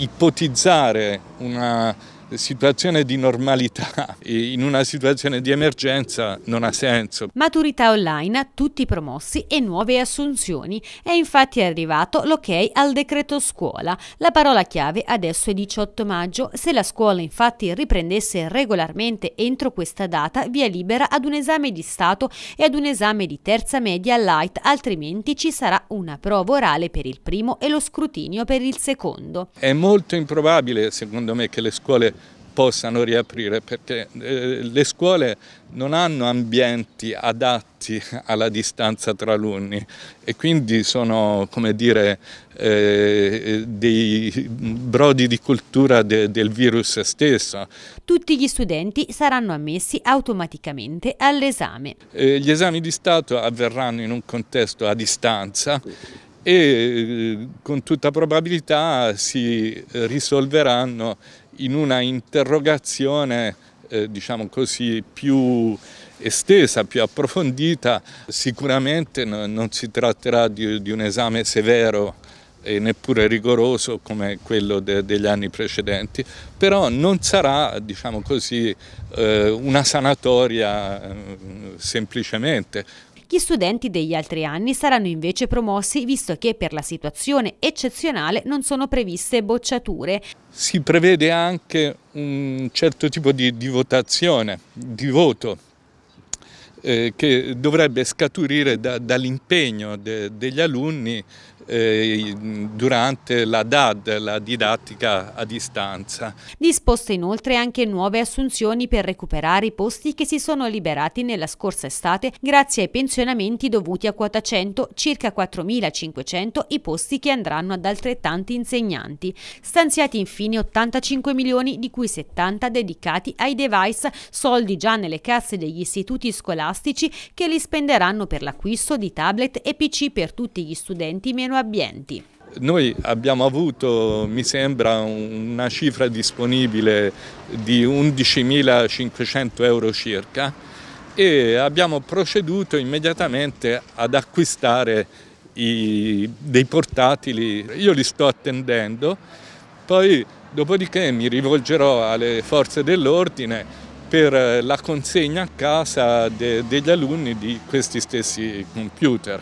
ipotizzare una situazione di normalità in una situazione di emergenza non ha senso. Maturità online tutti promossi e nuove assunzioni. È infatti arrivato l'ok al decreto scuola. La parola chiave adesso è 18 maggio. Se la scuola infatti riprendesse regolarmente entro questa data, via libera ad un esame di Stato e ad un esame di terza media light, altrimenti ci sarà una prova orale per il primo e lo scrutinio per il secondo. È molto improbabile secondo me che le scuole possano riaprire perché eh, le scuole non hanno ambienti adatti alla distanza tra alunni e quindi sono come dire eh, dei brodi di cultura de, del virus stesso. Tutti gli studenti saranno ammessi automaticamente all'esame. Eh, gli esami di Stato avverranno in un contesto a distanza e eh, con tutta probabilità si risolveranno in una interrogazione eh, diciamo così più estesa, più approfondita. Sicuramente non si tratterà di, di, un esame severo e neppure rigoroso come quello de, degli anni precedenti, però non sarà diciamo così, eh, una sanatoria eh, semplicemente, gli studenti degli altri anni saranno invece promossi visto che per la situazione eccezionale non sono previste bocciature. Si prevede anche un certo tipo di, di votazione, di voto, eh, che dovrebbe scaturire da, dall'impegno de, degli alunni eh, durante la DAD, la didattica a distanza. Disposte inoltre anche nuove assunzioni per recuperare i posti che si sono liberati nella scorsa estate grazie ai pensionamenti dovuti a quota 100, circa 4.500 i posti che andranno ad altrettanti insegnanti. Stanziati infine 85 milioni, di cui 70 dedicati ai device, soldi già nelle casse degli istituti scolastici che li spenderanno per l'acquisto di tablet e PC per tutti gli studenti meno abbienti. Noi abbiamo avuto, mi sembra, una cifra disponibile di 11.500 euro circa e abbiamo proceduto immediatamente ad acquistare i, dei portatili. Io li sto attendendo, poi dopodiché mi rivolgerò alle forze dell'ordine per la consegna a casa de, degli alunni di questi stessi computer.